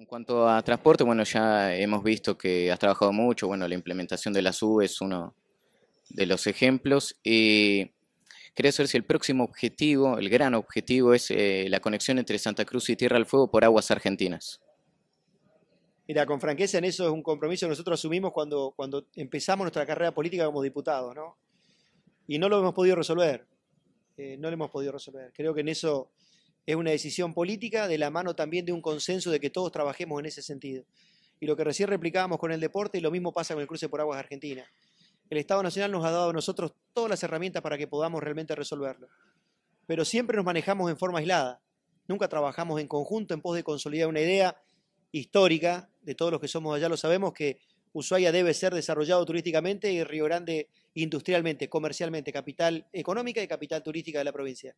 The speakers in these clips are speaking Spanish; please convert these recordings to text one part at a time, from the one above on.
En cuanto a transporte, bueno, ya hemos visto que has trabajado mucho, bueno, la implementación de la sub es uno de los ejemplos. y quería saber si el próximo objetivo, el gran objetivo, es eh, la conexión entre Santa Cruz y Tierra del Fuego por aguas argentinas. Mira, con franqueza en eso es un compromiso que nosotros asumimos cuando, cuando empezamos nuestra carrera política como diputados, ¿no? Y no lo hemos podido resolver, eh, no lo hemos podido resolver. Creo que en eso es una decisión política de la mano también de un consenso de que todos trabajemos en ese sentido. Y lo que recién replicábamos con el deporte, y lo mismo pasa con el cruce por aguas argentina. El Estado Nacional nos ha dado a nosotros todas las herramientas para que podamos realmente resolverlo. Pero siempre nos manejamos en forma aislada. Nunca trabajamos en conjunto en pos de consolidar una idea histórica. De todos los que somos allá lo sabemos que Ushuaia debe ser desarrollado turísticamente y Río Grande industrialmente, comercialmente, capital económica y capital turística de la provincia.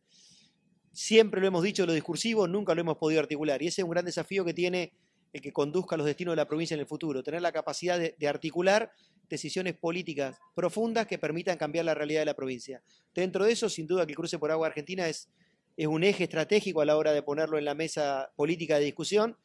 Siempre lo hemos dicho, lo discursivo nunca lo hemos podido articular. Y ese es un gran desafío que tiene el que conduzca los destinos de la provincia en el futuro, tener la capacidad de, articular decisiones políticas profundas que permitan cambiar la realidad de la provincia. Dentro de eso, sin duda que el cruce por agua argentina es, un eje estratégico a la hora de ponerlo en la mesa política de discusión,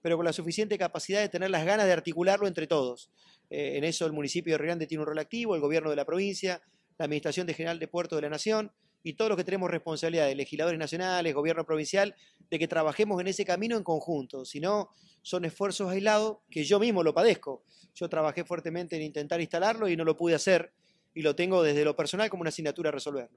pero con la suficiente capacidad de tener las ganas de articularlo entre todos. Eh, en eso el municipio de Río tiene un rol activo, el gobierno de la provincia, la Administración de General de Puerto de la Nación, y todos los que tenemos responsabilidad, legisladores nacionales, gobierno provincial, de que trabajemos en ese camino en conjunto. Si no, son esfuerzos aislados que yo mismo lo padezco. Yo trabajé fuertemente en intentar instalarlo y no lo pude hacer y lo tengo desde lo personal como una asignatura a resolver.